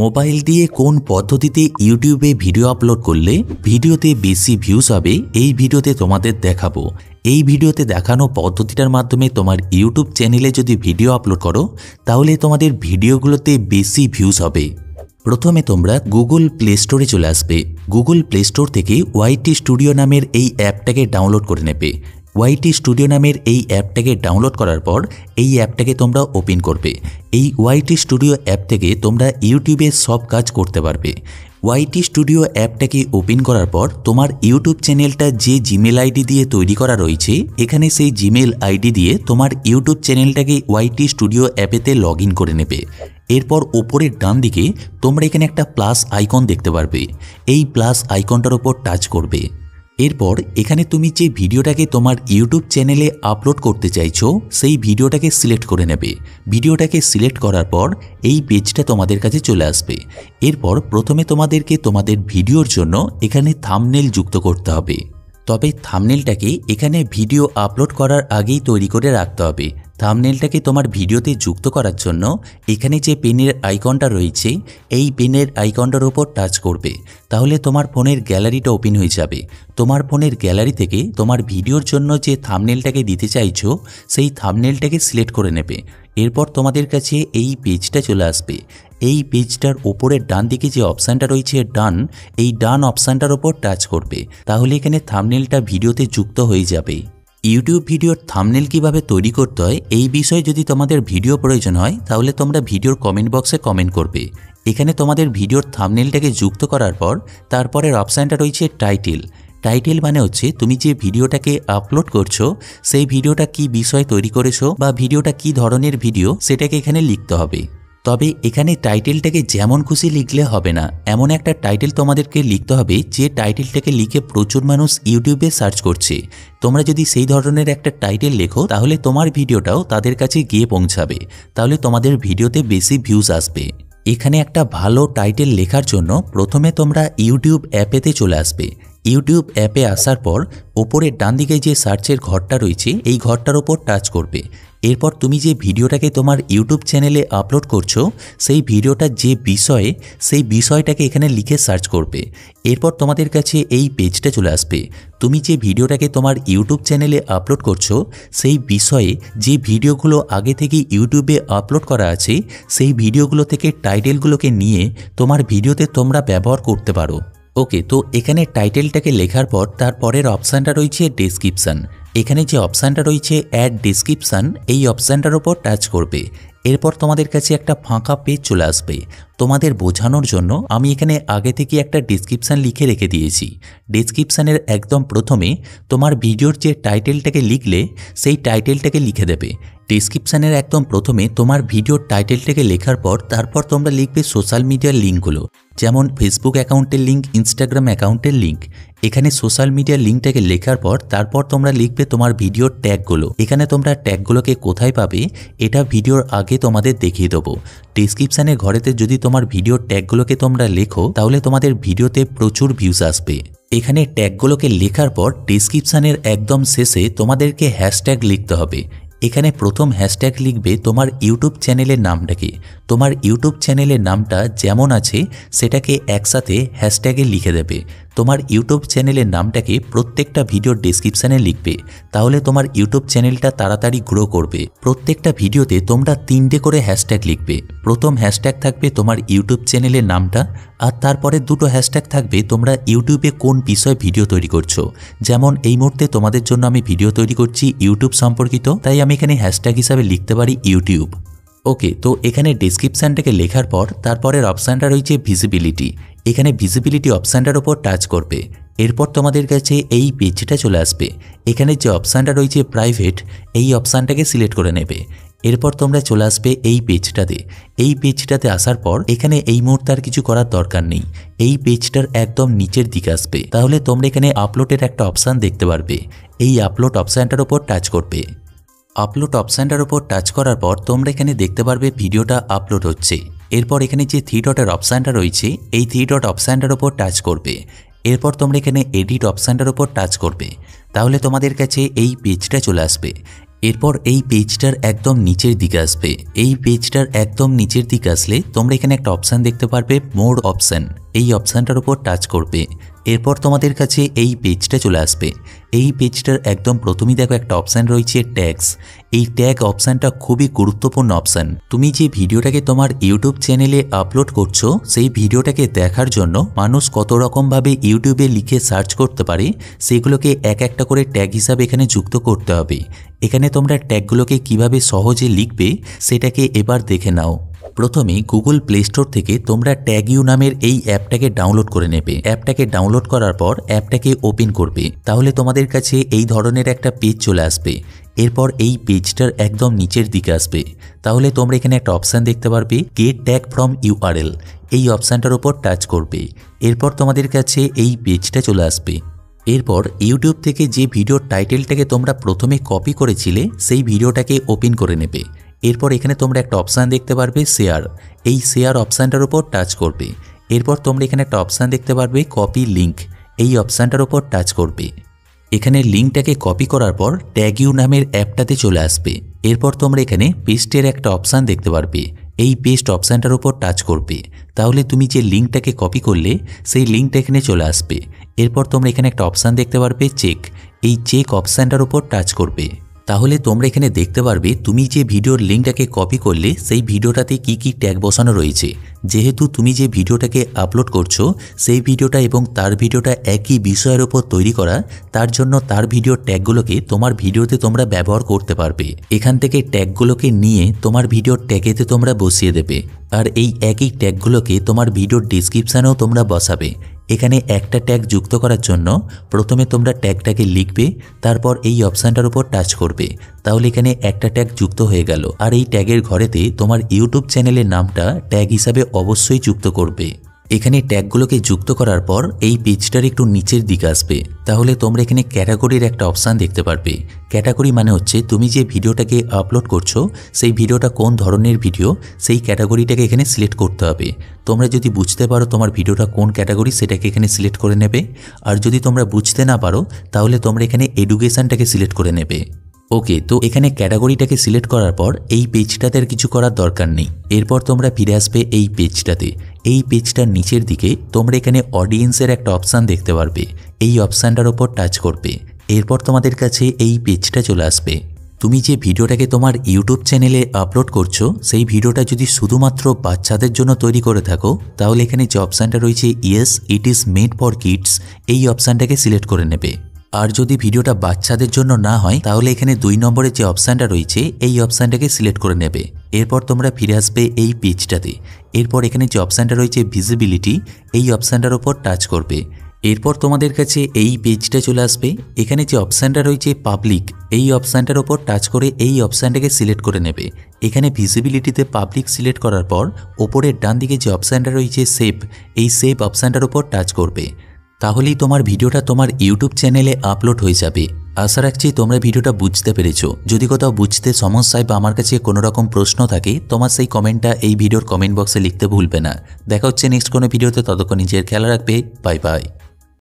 mobile দিয়ে কোন পদ্ধতিতে ইউটিউবে ভিডিও আপলোড করলে ভিডিওতে বেশি ভিউজ হবে এই ভিডিওতে তোমাদের দেখাবো এই ভিডিওতে দেখানো পদ্ধতিটার মাধ্যমে তোমার ইউটিউব চ্যানেলে যদি ভিডিও আপলোড করো তাহলে তোমাদের ভিডিওগুলোতে বেশি ভিউজ হবে প্রথমে তোমরা গুগল প্লে স্টোরে চলে আসবে গুগল প্লে স্টোর থেকে ওয়াইটি স্টুডিও নামের এই অ্যাপটাকে ডাউনলোড করে নেবে ওয়াইটি স্টুডিও নামের এই অ্যাপটাকে ডাউনলোড করার পর এই অ্যাপটাকে তোমরা ওপেন করবে এই ওয়াইটি স্টুডিও অ্যাপ থেকে তোমরা ইউটিউবে সব কাজ করতে পারবে ওয়াইটি স্টুডিও অ্যাপটাকে ওপেন করার পর তোমার ইউটিউব চ্যানেলটা যে জিমেল আইডি দিয়ে তৈরি করা রয়েছে এখানে সেই জিমেল আইডি দিয়ে তোমার ইউটিউব চ্যানেলটাকে ওয়াইটি স্টুডিও অ্যাপেতে লগ করে নেবে এরপর ওপরের ডান দিকে তোমরা এখানে একটা প্লাস আইকন দেখতে পারবে এই প্লাস আইকনটার ওপর টাচ করবে এরপর এখানে তুমি যে ভিডিওটাকে তোমার ইউটিউব চ্যানেলে আপলোড করতে চাইছো সেই ভিডিওটাকে সিলেক্ট করে নেবে ভিডিওটাকে সিলেক্ট করার পর এই পেজটা তোমাদের কাছে চলে আসবে এরপর প্রথমে তোমাদেরকে তোমাদের ভিডিওর জন্য এখানে থামনেল যুক্ত করতে হবে তবে থামনেলটাকে এখানে ভিডিও আপলোড করার আগেই তৈরি করে রাখতে হবে থামনেলটাকে তোমার ভিডিওতে যুক্ত করার জন্য এখানে যে পেনের আইকনটা রয়েছে এই পেনের আইকনটার ওপর টাচ করবে তাহলে তোমার ফোনের গ্যালারিটা ওপেন হয়ে যাবে তোমার ফোনের গ্যালারি থেকে তোমার ভিডিওর জন্য যে থামনেলটাকে দিতে চাইছো সেই থামনেলটাকে সিলেক্ট করে নেবে এরপর তোমাদের কাছে এই পেজটা চলে আসবে এই পেজটার ওপরে ডান দিকে যে অপশানটা রয়েছে ডান এই ডান অপশানটার ওপর টাচ করবে তাহলে এখানে থামনেলটা ভিডিওতে যুক্ত হয়ে যাবে ইউটিউব ভিডিওর থামনেল কিভাবে তৈরি করতে হয় এই বিষয়ে যদি তোমাদের ভিডিও প্রয়োজন হয় তাহলে তোমরা ভিডিওর কমেন্ট বক্সে কমেন্ট করবে এখানে তোমাদের ভিডিওর থামনেলটাকে যুক্ত করার পর তারপরের অপশানটা রয়েছে টাইটেল টাইটেল মানে হচ্ছে তুমি যে ভিডিওটাকে আপলোড করছো সেই ভিডিওটা কি বিষয় তৈরি করেছো বা ভিডিওটা কি ধরনের ভিডিও সেটাকে এখানে লিখতে হবে তবে এখানে টাইটেলটাকে যেমন খুশি লিখলে হবে না এমন একটা টাইটেল তোমাদেরকে লিখতে হবে যে টাইটেলটাকে লিখে প্রচুর মানুষ ইউটিউবে সার্চ করছে তোমরা যদি সেই ধরনের একটা টাইটেল লেখো তাহলে তোমার ভিডিওটাও তাদের কাছে গিয়ে পৌঁছাবে তাহলে তোমাদের ভিডিওতে বেশি ভিউজ আসবে এখানে একটা ভালো টাইটেল লেখার জন্য প্রথমে তোমরা ইউটিউব অ্যাপেতে চলে আসবে ইউটিউব অ্যাপে আসার পর ওপরের ডান দিকে যে সার্চের ঘরটা রয়েছে এই ঘরটার ওপর টাচ করবে এরপর তুমি যে ভিডিওটাকে তোমার ইউটিউব চ্যানেলে আপলোড করছো সেই ভিডিওটা যে বিষয়ে সেই বিষয়টাকে এখানে লিখে সার্চ করবে এরপর তোমাদের কাছে এই পেজটা চলে আসবে তুমি যে ভিডিওটাকে তোমার ইউটিউব চ্যানেলে আপলোড করছো সেই বিষয়ে যে ভিডিওগুলো আগে থেকে ইউটিউবে আপলোড করা আছে সেই ভিডিওগুলো থেকে টাইটেলগুলোকে নিয়ে তোমার ভিডিওতে তোমরা ব্যবহার করতে পারো ওকে তো এখানে টাইটেলটাকে লেখার পর তার পরের অপশানটা রয়েছে ডিসক্রিপশান এখানে যে অপশানটা রয়েছে অ্যাড ডিসক্রিপশান এই অপশানটার ওপর টাচ করবে এরপর তোমাদের কাছে একটা ফাঁকা পেজ চলে আসবে তোমাদের বোঝানোর জন্য আমি এখানে আগে থেকে একটা ডিসক্রিপশান লিখে রেখে দিয়েছি ডিসক্রিপশানের একদম প্রথমে তোমার ভিডিওর যে টাইটেলটাকে লিখলে সেই টাইটেলটাকে লিখে দেবে ডিসক্রিপশানের একদম প্রথমে তোমার ভিডিওর টাইটেলটাকে লেখার পর তারপর তোমরা লিখবে সোশ্যাল মিডিয়ার লিঙ্কগুলো যেমন ফেসবুক অ্যাকাউন্টের লিঙ্ক ইনস্টাগ্রাম অ্যাকাউন্টের লিঙ্ক এখানে সোশ্যাল মিডিয়ার লিঙ্কটাকে লেখার পর তারপর তোমরা লিখবে তোমার ভিডিওর ট্যাগগুলো এখানে তোমরা ট্যাগগুলোকে কোথায় পাবে এটা ভিডিওর আগে তাকে তোমাদের দেখিয়ে দেবো ডিসক্রিপশানে ঘরেতে যদি তোমার ভিডিও ট্যাগগুলোকে তোমরা লেখো তাহলে তোমাদের ভিডিওতে প্রচুর ভিউজ আসবে এখানে ট্যাগগুলোকে লেখার পর ডিসক্রিপশানের একদম শেষে তোমাদেরকে হ্যাশট্যাগ লিখতে হবে এখানে প্রথম হ্যাশট্যাগ লিখবে তোমার ইউটিউব চ্যানেলের নামটাকে তোমার ইউটিউব চ্যানেলের নামটা যেমন আছে সেটাকে একসাথে হ্যাশট্যাগে লিখে দেবে তোমার ইউটিউব চ্যানেলের নামটাকে প্রত্যেকটা ভিডিওর ডিসক্রিপশানে লিখবে তাহলে তোমার ইউটিউব চ্যানেলটা তাড়াতাড়ি গ্রো করবে প্রত্যেকটা ভিডিওতে তোমরা তিনটে করে হ্যাশট্যাগ লিখবে প্রথম হ্যাশট্যাগ থাকবে তোমার ইউটিউব চ্যানেলের নামটা আর তারপরে দুটো হ্যাশট্যাগ থাকবে তোমরা ইউটিউবে কোন বিষয়ে ভিডিও তৈরি করছো যেমন এই মুহূর্তে তোমাদের জন্য আমি ভিডিও তৈরি করছি ইউটিউব সম্পর্কিত তাই আমি এখানে হ্যাশট্যাগ হিসাবে লিখতে পারি ইউটিউব ওকে তো এখানে ডিসক্রিপশানটাকে লেখার পর তারপরের অপশানটা রয়েছে ভিজিবিলিটি এখানে ভিজিবিলিটি অপশানটার ওপর টাচ করবে এরপর তোমাদের কাছে এই পেজটা চলে আসবে এখানে যে অপশানটা রয়েছে প্রাইভেট এই অপশানটাকে সিলেক্ট করে নেবে এরপর তোমরা চলে আসবে এই পেজটাতে এই পেজটাতে আসার পর এখানে এই মুহূর্তে আর কিছু করার দরকার নেই এই পেজটার একদম নিচের দিকে আসবে তাহলে তোমরা এখানে আপলোডের একটা অপশান দেখতে পারবে এই আপলোড অপশানটার ওপর টাচ করবে আপলোড অপশানটার উপর টাচ করার পর তোমরা এখানে দেখতে পারবে ভিডিওটা আপলোড হচ্ছে এরপর এখানে যে থ্রি ডটের অপশানটা রয়েছে এই থ্রি ডট অপশানটার উপর টাচ করবে এরপর তোমরা এখানে এডিট অপশানটার উপর টাচ করবে তাহলে তোমাদের কাছে এই পেজটা চলে আসবে এরপর এই পেজটার একদম নিচের দিকে আসবে এই পেজটার একদম নিচের দিকে আসলে তোমরা এখানে একটা অপশান দেখতে পারবে মোড় অপশান এই অপশানটার উপর টাচ করবে এরপর তোমাদের কাছে এই পেজটা চলে আসবে এই পেজটার একদম প্রথমেই দেখো একটা অপশান রয়েছে ট্যাক্স এই ট্যাগ অপশানটা খুবই গুরুত্বপূর্ণ অপশান তুমি যে ভিডিওটাকে তোমার ইউটিউব চ্যানেলে আপলোড করছো সেই ভিডিওটাকে দেখার জন্য মানুষ কত রকমভাবে ইউটিউবে লিখে সার্চ করতে পারে সেগুলোকে এক একটা করে ট্যাগ হিসাবে এখানে যুক্ত করতে হবে এখানে তোমরা ট্যাগগুলোকে কিভাবে সহজে লিখবে সেটাকে এবার দেখে নাও প্রথমে গুগল প্লে স্টোর থেকে তোমরা ট্যাগ ইউ নামের এই অ্যাপটাকে ডাউনলোড করে নেবে অ্যাপটাকে ডাউনলোড করার পর অ্যাপটাকে ওপেন করবে তাহলে তোমাদের কাছে এই ধরনের একটা পেজ চলে আসবে এরপর এই পেজটার একদম নিচের দিকে আসবে তাহলে তোমরা এখানে একটা অপশান দেখতে পারবে গেট ট্যাগ ফ্রম ইউআরএল এই অপশানটার উপর টাচ করবে এরপর তোমাদের কাছে এই পেজটা চলে আসবে এরপর ইউটিউব থেকে যে ভিডিওর টাইটেলটাকে তোমরা প্রথমে কপি করেছিলে সেই ভিডিওটাকে ওপেন করে নেবে এরপর এখানে তোমরা একটা অপশান দেখতে পারবে শেয়ার এই শেয়ার অপশানটার উপর টাচ করবে এরপর তোমরা এখানে একটা অপশান দেখতে পারবে কপি লিঙ্ক এই অপশানটার উপর টাচ করবে এখানে লিঙ্কটাকে কপি করার পর ট্যাগ ইউ নামের অ্যাপটাতে চলে আসবে এরপর তোমরা এখানে পেস্টের একটা অপশান দেখতে পারবে এই পেস্ট অপশানটার উপর টাচ করবে তাহলে তুমি যে লিঙ্কটাকে কপি করলে সেই লিঙ্কটা এখানে চলে আসবে এরপর তোমরা এখানে একটা অপশান দেখতে পারবে চেক এই চেক অপশানটার উপর টাচ করবে তাহলে তোমরা এখানে দেখতে পারবে তুমি যে ভিডিওর লিঙ্কটাকে কপি করলে সেই ভিডিওটাতে কি কি ট্যাগ বসানো রয়েছে যেহেতু তুমি যে ভিডিওটাকে আপলোড করছো সেই ভিডিওটা এবং তার ভিডিওটা একই বিষয়ের ওপর তৈরি করা তার জন্য তার ভিডিওর ট্যাগগুলোকে তোমার ভিডিওতে তোমরা ব্যবহার করতে পারবে এখান থেকে ট্যাগগুলোকে নিয়ে তোমার ভিডিওর ট্যাগেতে তোমরা বসিয়ে দেবে আর এই একই ট্যাগগুলোকে তোমার ভিডিওর ডিসক্রিপশানেও তোমরা বসাবে এখানে একটা ট্যাগ যুক্ত করার জন্য প্রথমে তোমরা ট্যাগটাকে লিখবে তারপর এই অপশানটার উপর টাচ করবে তাহলে এখানে একটা ট্যাগ যুক্ত হয়ে গেল আর এই ট্যাগের ঘরেতে তোমার ইউটিউব চ্যানেলের নামটা ট্যাগ হিসাবে অবশ্যই যুক্ত করবে এখানে ট্যাগগুলোকে যুক্ত করার পর এই পেজটার একটু নিচের দিকে আসবে তাহলে তোমরা এখানে ক্যাটাগরির একটা অপশান দেখতে পারবে ক্যাটাগরি মানে হচ্ছে তুমি যে ভিডিওটাকে আপলোড করছো সেই ভিডিওটা কোন ধরনের ভিডিও সেই ক্যাটাগরিটাকে এখানে সিলেক্ট করতে হবে তোমরা যদি বুঝতে পারো তোমার ভিডিওটা কোন ক্যাটাগরি সেটাকে এখানে সিলেক্ট করে নেবে আর যদি তোমরা বুঝতে না পারো তাহলে তোমরা এখানে এডুকেশানটাকে সিলেক্ট করে নেবে ওকে তো এখানে ক্যাটাগরিটাকে সিলেক্ট করার পর এই পেজটাতে আর কিছু করার দরকার নেই এরপর তোমরা ফিরে আসবে এই পেজটাতে এই পেজটার নিচের দিকে তোমরা এখানে অডিয়েন্সের একটা অপশান দেখতে পারবে এই অপশানটার ওপর টাচ করবে এরপর তোমাদের কাছে এই পেজটা চলে আসবে তুমি যে ভিডিওটাকে তোমার ইউটিউব চ্যানেলে আপলোড করছো সেই ভিডিওটা যদি শুধুমাত্র বাচ্চাদের জন্য তৈরি করে থাকো তাহলে এখানে যে অপশানটা রয়েছে yes it is made for kids এই অপশানটাকে সিলেক্ট করে নেবে আর যদি ভিডিওটা বাচ্চাদের জন্য না হয় তাহলে এখানে দুই নম্বরের যে অপশানটা রয়েছে এই অপশানটাকে সিলেক্ট করে নেবে এরপর তোমরা ফিরে আসবে এই পেজটাতে এরপর এখানে যে অপশানটা রয়েছে ভিজিবিলিটি এই অপশানটার ওপর টাচ করবে এরপর তোমাদের কাছে এই পেজটা চলে আসবে এখানে যে অপশানটা রয়েছে পাবলিক এই অপশানটার ওপর টাচ করে এই অপশানটাকে সিলেক্ট করে নেবে এখানে ভিজিবিলিটিতে পাবলিক সিলেক্ট করার পর ওপরের ডান দিকে যে অপশানটা রয়েছে সেভ এই সেভ অপশানটার ওপর টাচ করবে তাহলেই তোমার ভিডিওটা তোমার ইউটিউব চ্যানেলে আপলোড হয়ে যাবে আশা রাখছি তোমরা ভিডিওটা বুঝতে পেরেছো যদি কোথাও বুঝতে সমস্যায় বা আমার কাছে কোনো রকম প্রশ্ন থাকে তোমার সেই কমেন্টটা এই ভিডিওর কমেন্ট বক্সে লিখতে ভুলবে না দেখা হচ্ছে নেক্সট কোনো ভিডিওতে ততক্ষণ নিজের খেয়াল রাখবে বাই বাই